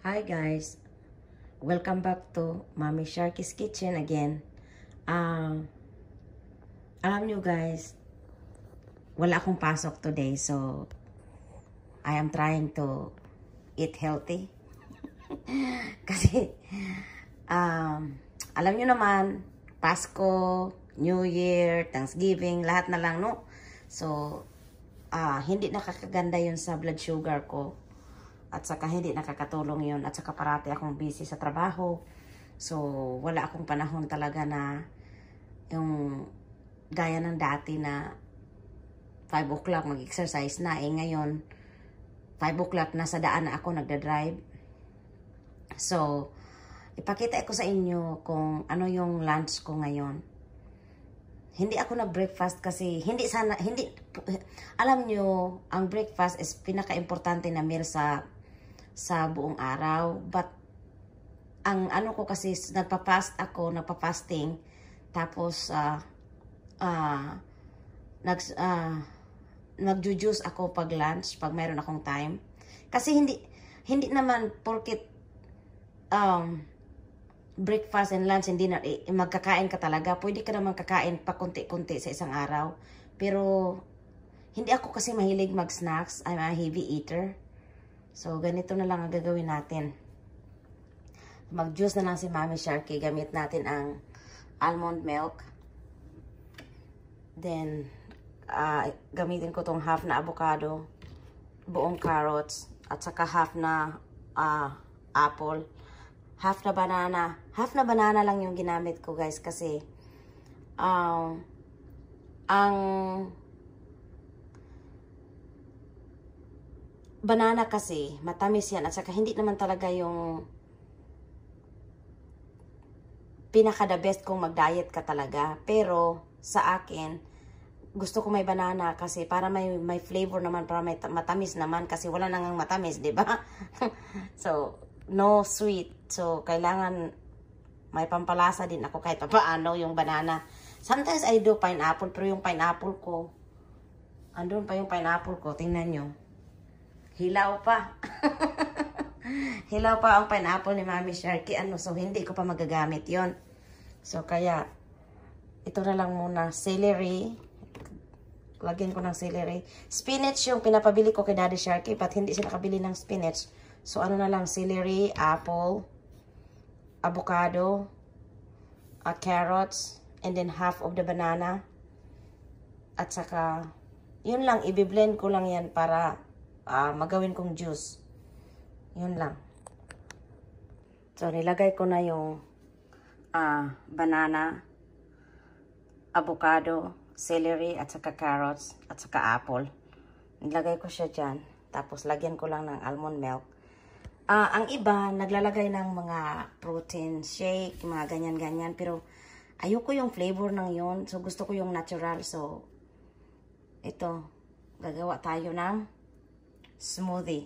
Hi guys! Welcome back to Mommy Sharky's Kitchen again. Um, alam nyo guys, wala akong pasok today so I am trying to eat healthy. Kasi um, alam nyo naman, Pasko, New Year, Thanksgiving, lahat na lang no? So, uh, hindi nakakaganda yun sa blood sugar ko at saka hindi nakakatulong yun. At saka parati akong busy sa trabaho. So, wala akong panahon talaga na yung gaya ng dati na 5 o'clock mag-exercise na. Eh ngayon, 5 o'clock na sa daan na ako nagda-drive. So, ipakita ko sa inyo kung ano yung lunch ko ngayon. Hindi ako na breakfast kasi hindi sana hindi alam nyo ang breakfast is pinaka-importante na meal sa sa buong araw. But, ang ano ko kasi, nagpa-fast ako, nagpa-fasting. Tapos, uh, ah, uh, ah, nag, uh, ah, nagjujuice ako pag lunch, pag mayroon akong time. Kasi hindi, hindi naman porkit um, breakfast and lunch, hindi na, eh, magkakain ka talaga. Pwede ka naman kakain pa konti-konti sa isang araw. Pero, hindi ako kasi mahilig mag-snacks. I'm a heavy eater. So, ganito na lang ang gagawin natin. Mag-juice na lang si Mami Sharky. Gamit natin ang almond milk. Then, uh, gamitin ko tong half na avocado, buong carrots, at saka half na uh, apple, half na banana. Half na banana lang yung ginamit ko guys kasi um, ang banana kasi, matamis yan. At saka hindi naman talaga yung pinaka the best kung mag-diet ka talaga. Pero sa akin, gusto ko may banana kasi para may, may flavor naman, para may matamis naman. Kasi wala nang matamis, di ba? so, no sweet. So, kailangan may pampalasa din ako kahit paano yung banana. Sometimes I do pineapple, pero yung pineapple ko, andun pa yung pineapple ko. Tingnan nyo. Hilaw pa. Hilaw pa ang pineapple ni Mami Sharky. Ano, so, hindi ko pa magagamit yon So, kaya, ito na lang muna. Celery. Lagyan ko ng celery. Spinach yung pinapabili ko kay Daddy Sharky, but hindi siya nakabili ng spinach. So, ano na lang, celery, apple, avocado, uh, carrots, and then half of the banana. At saka, yun lang, ibiblend ko lang yan para uh, magawin kong juice. Yun lang. So, nilagay ko na yung uh, banana, avocado, celery, at saka carrots, at saka apple. Nilagay ko siya dyan. Tapos, lagyan ko lang ng almond milk. Uh, ang iba, naglalagay ng mga protein shake, mga ganyan-ganyan. Pero, ayoko yung flavor ng yon So, gusto ko yung natural. So, ito, gagawa tayo ng smoothie.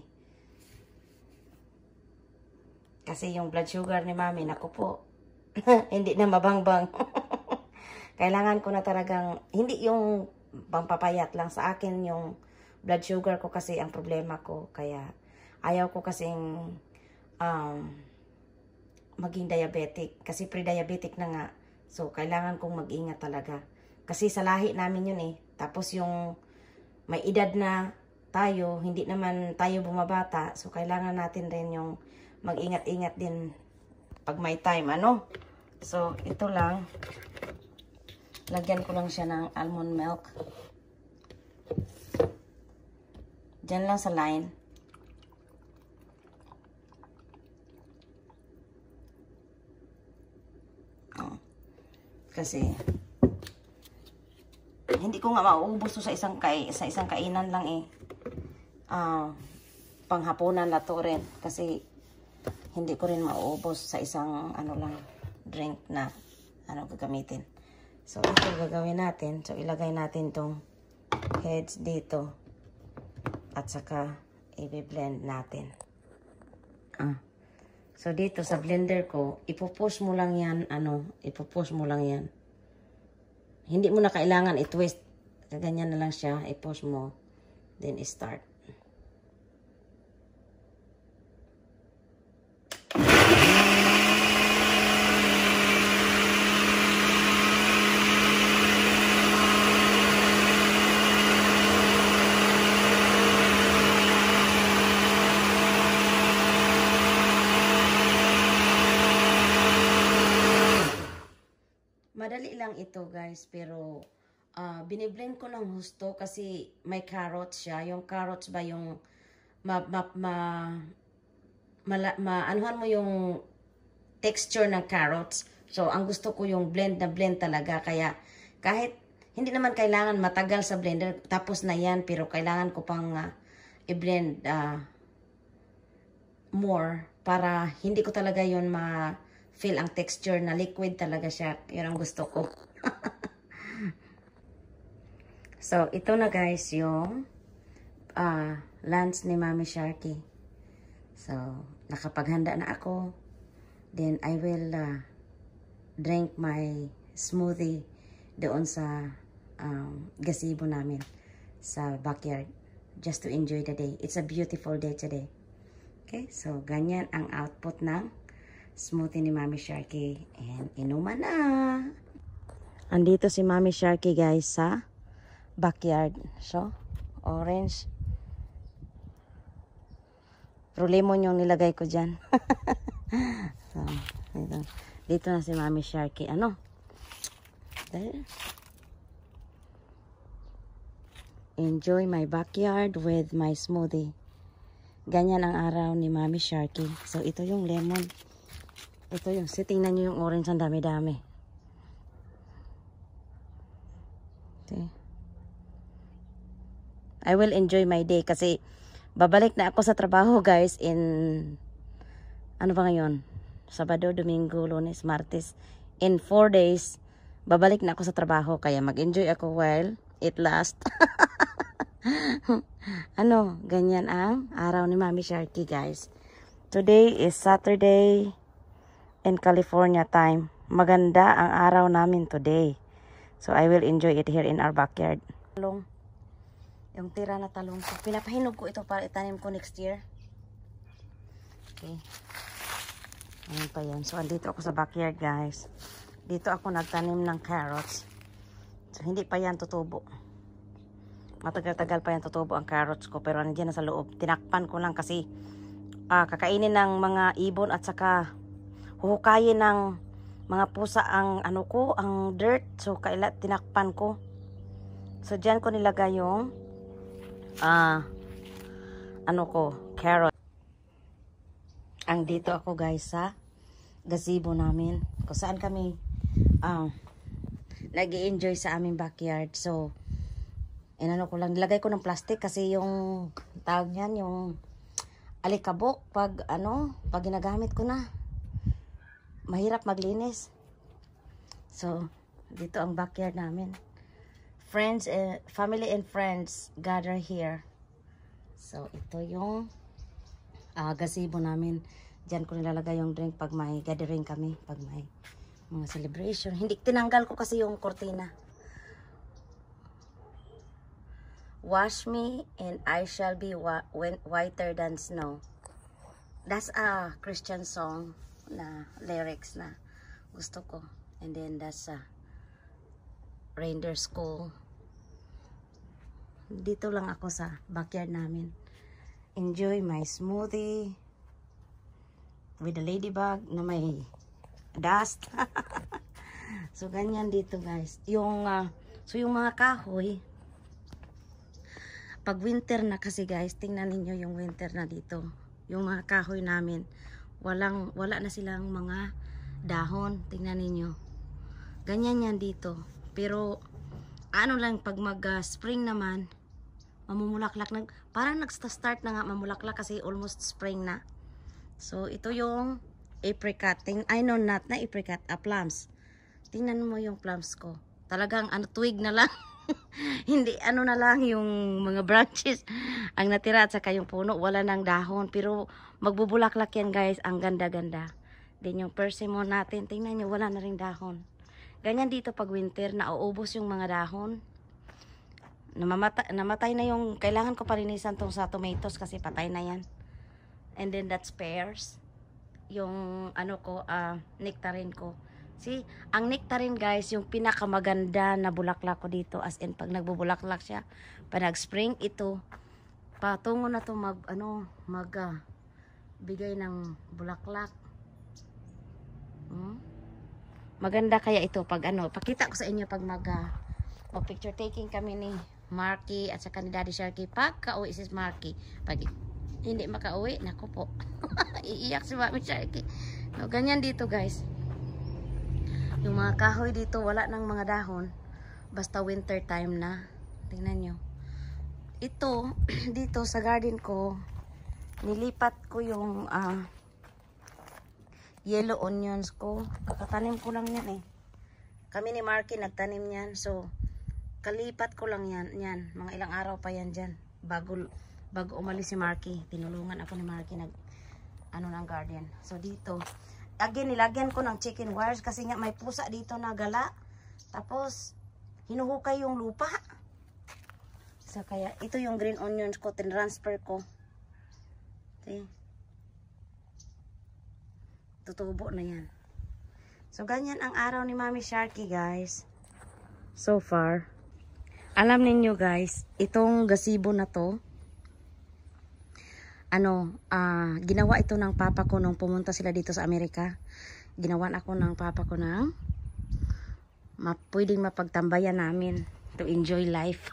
Kasi yung blood sugar ni mami, naku po, hindi na mabangbang. Kailangan ko na talagang, hindi yung pampapayat lang sa akin yung blood sugar ko kasi ang problema ko. Kaya ayaw ko kasing um, maging diabetic. Kasi pre-diabetic na nga. So, kailangan kong mag-ingat talaga. Kasi sa lahi namin yun eh. Tapos yung may edad na tayo, hindi naman tayo bumabata. So, kailangan natin rin yung mag-ingat-ingat din pag may time, ano? So, ito lang. Lagyan ko lang siya ng almond milk. Diyan lang sa line. Oh. Kasi hindi ko nga mauubos sa isang kay sa isang kainan lang eh uh, ah, panghapunan na to rin kasi hindi ko rin mauubos sa isang ano lang drink na ano gagamitin. So ito gagawin natin. So ilagay natin tong heads dito at saka i-blend natin. Ah. So dito sa blender ko, ipopost mo lang 'yan ano, ipopost mo lang 'yan. Hindi mo na kailangan i-twist. Ganyan na lang siya, i-post mo then i start. lang ito guys, pero uh, biniblend ko ng husto kasi may carrots siya. Yung carrots ba yung ma, ma, ma, mala, ma, anuhan mo yung texture ng carrots. So, ang gusto ko yung blend na blend talaga. Kaya, kahit hindi naman kailangan matagal sa blender, tapos na yan, pero kailangan ko pang uh, i-blend uh, more para hindi ko talaga yon ma feel ang texture na liquid talaga siya. Yun ang gusto ko. so, ito na guys yung uh, lunch ni Mami Sharky. So, nakapaghanda na ako. Then, I will uh, drink my smoothie doon sa um, gazebo namin sa backyard just to enjoy the day. It's a beautiful day today. Okay, so ganyan ang output ng smoothie ni Mami Sharky. And inuman na. Andito si Mami Sharky guys sa backyard. So, orange. Pro lemon yung nilagay ko dyan. so, dito. dito na si Mami Sharky. Ano? enjoy my backyard with my smoothie. Ganyan ang araw ni Mami Sharky. So, ito yung lemon. Ito yun. Si, tingnan nyo yung orange. Ang dami-dami. Okay. I will enjoy my day kasi babalik na ako sa trabaho guys in ano ba ngayon? Sabado, Domingo, Lunes, Martes. In 4 days, babalik na ako sa trabaho kaya mag-enjoy ako while it last. ano, ganyan ang araw ni Mami Sharky guys. Today is Saturday in California time. Maganda ang araw namin today. So I will enjoy it here in our backyard. Talong. Yung tira na talong ko. Pinapahinog ko ito para itanim ko next year. Okay. Ayan pa yan. So andito ako sa backyard guys. Dito ako nagtanim ng carrots. So hindi pa yan tutubo. Matagal-tagal pa yan tutubo ang carrots ko. Pero nandiyan na sa loob. Tinakpan ko lang kasi ah, kakainin ng mga ibon at saka huhukayin ng mga pusa ang ano ko, ang dirt. So, kaila tinakpan ko. So, diyan ko nilagay yung ah uh, ano ko, carrot. Ang dito ako guys sa gazebo namin. Kung saan kami um, uh, ah, nag enjoy sa aming backyard. So, ano ko lang, nilagay ko ng plastic kasi yung tawag niyan, yung alikabok pag ano, pag ginagamit ko na mahirap maglinis. So, dito ang backyard namin. Friends, and, family and friends gather here. So, ito yung uh, gazebo namin. Diyan ko nilalagay yung drink pag may gathering kami. Pag may mga celebration. Hindi, tinanggal ko kasi yung cortina. Wash me and I shall be whiter than snow. That's a Christian song na lyrics na gusto ko. And then that's uh, render school. Dito lang ako sa backyard namin. Enjoy my smoothie with the ladybug na may dust. so ganyan dito guys. Yung uh, so yung mga kahoy pag winter na kasi guys, tingnan niyo yung winter na dito. Yung mga kahoy namin walang wala na silang mga dahon tingnan ninyo ganyan yan dito pero ano lang pag mag uh, spring naman mamumulaklak nag parang nagsta-start na nga mamulaklak kasi almost spring na so ito yung apricot Ting, I know not na apricot uh, plums tingnan mo yung plums ko talagang ano tuwig na lang hindi ano na lang yung mga branches ang natira at saka yung puno wala nang dahon pero magbubulaklak yan guys ang ganda-ganda din yung persimmon natin tingnan nyo wala na rin dahon ganyan dito pag winter nauubos yung mga dahon namamata namatay na yung kailangan ko palinisan tong sa tomatoes kasi patay na yan and then that's pears yung ano ko uh, nectarine ko See, ang nectarine guys, yung pinakamaganda na bulaklak ko dito. As in, pag nagbubulaklak siya, pag nag-spring ito, patungo na to mag, ano, mag, uh, bigay ng bulaklak. Hmm? Maganda kaya ito pag ano, pakita ko sa inyo pag mag, uh, ah, mag picture taking kami ni Marky at saka ni Daddy Sharky. Pagka uwi si Marky, pag hindi makauwi, nako po. Iiyak si Mami Sharky. No, ganyan dito guys. Yung mga kahoy dito, wala ng mga dahon. Basta winter time na. Tingnan nyo. Ito, dito sa garden ko, nilipat ko yung uh, yellow onions ko. Kakatanim ko lang yan eh. Kami ni Marky nagtanim yan. So, kalipat ko lang yan. yan. Mga ilang araw pa yan dyan. Bago, bago umalis si Marky. Tinulungan ako ni Marky nag ano ng garden. So, dito, again, nilagyan ko ng chicken wires kasi nga may pusa dito na gala. Tapos, hinuhukay yung lupa. So, kaya, ito yung green onions ko, tinransfer ko. See? Tutubo na yan. So, ganyan ang araw ni Mami Sharky, guys. So far. Alam ninyo, guys, itong gasibo na to, ano, uh, ginawa ito ng papa ko nung pumunta sila dito sa Amerika. Ginawan ako ng papa ko ng ma pwedeng mapagtambayan namin to enjoy life.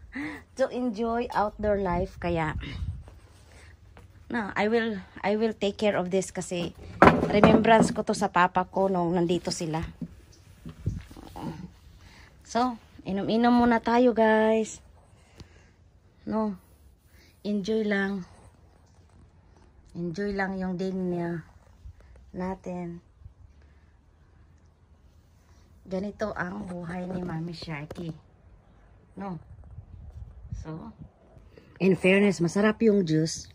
to enjoy outdoor life. Kaya, na, I will, I will take care of this kasi remembrance ko to sa papa ko nung nandito sila. So, inom-inom muna tayo guys. No, enjoy lang. Enjoy lang yung day niya natin. Ganito ang buhay ni Mami Sharky. No? So, in fairness, masarap yung juice.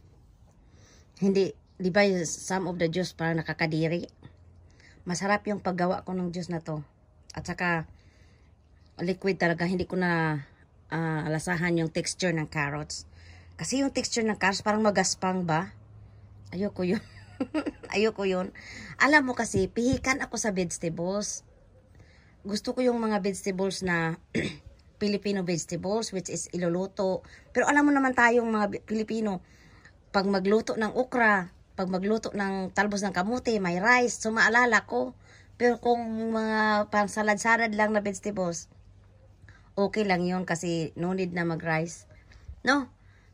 Hindi, di ba some of the juice para nakakadiri? Masarap yung paggawa ko ng juice na to. At saka, liquid talaga. Hindi ko na uh, ah, lasahan yung texture ng carrots. Kasi yung texture ng carrots parang magaspang ba? Ayoko yun. Ayoko yun. Alam mo kasi, pihikan ako sa vegetables. Gusto ko yung mga vegetables na Filipino vegetables, which is iluluto. Pero alam mo naman tayong mga Pilipino, pag magluto ng okra, pag magluto ng talbos ng kamuti, may rice, so maalala ko. Pero kung mga pang salad-salad lang na vegetables, okay lang yun kasi no need na mag-rice. No?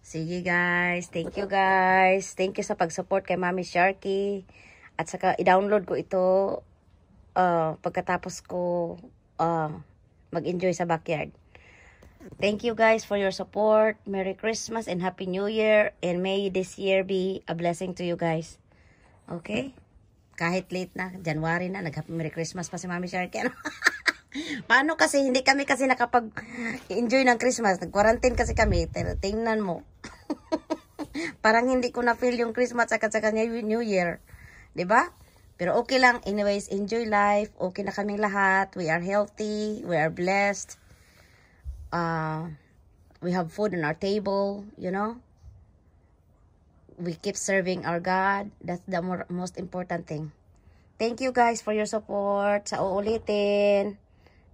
Sige guys, thank you guys. Thank you sa pag-support kay Mami Sharky. At saka i-download ko ito uh, pagkatapos ko uh, mag-enjoy sa backyard. Thank you guys for your support. Merry Christmas and Happy New Year. And may this year be a blessing to you guys. Okay? Kahit late na, January na, nag-Happy Merry Christmas pa si Mami Sharky. Ano? Paano kasi, hindi kami kasi nakapag-enjoy ng Christmas. Nag-quarantine kasi kami. Pero tingnan mo. Parang hindi ko na-feel yung Christmas at saka New Year. ba? Diba? Pero okay lang. Anyways, enjoy life. Okay na kaming lahat. We are healthy. We are blessed. Uh, we have food on our table. You know? We keep serving our God. That's the more, most important thing. Thank you guys for your support. Sa uulitin.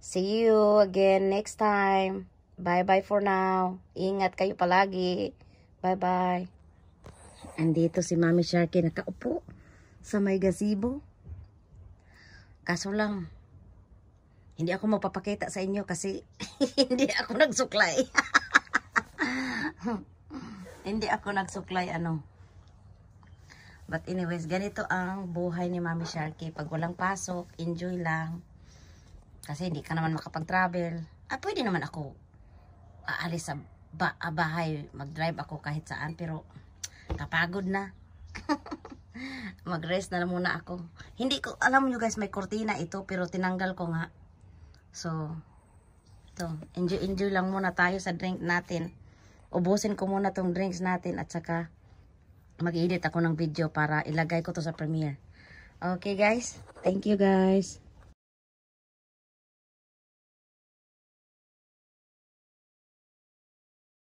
See you again next time. Bye-bye for now. Ingat kayo palagi. Bye-bye. Andito si Mami Sharky nakaupo sa may gazebo. Kaso lang, hindi ako mapapakita sa inyo kasi hindi ako nagsuklay. hindi ako nagsuklay ano. But anyways, ganito ang buhay ni Mami Sharky. Pag walang pasok, enjoy lang. Kasi hindi ka naman makapag-travel. Ah, pwede naman ako aalis sa ba ah, bahay, mag-drive ako kahit saan, pero kapagod na. mag-rest na muna ako. Hindi ko, alam nyo guys, may kortina ito, pero tinanggal ko nga. So, to enjoy-enjoy lang muna tayo sa drink natin. Ubusin ko muna tong drinks natin at saka mag-edit ako ng video para ilagay ko to sa premiere. Okay guys, thank you guys.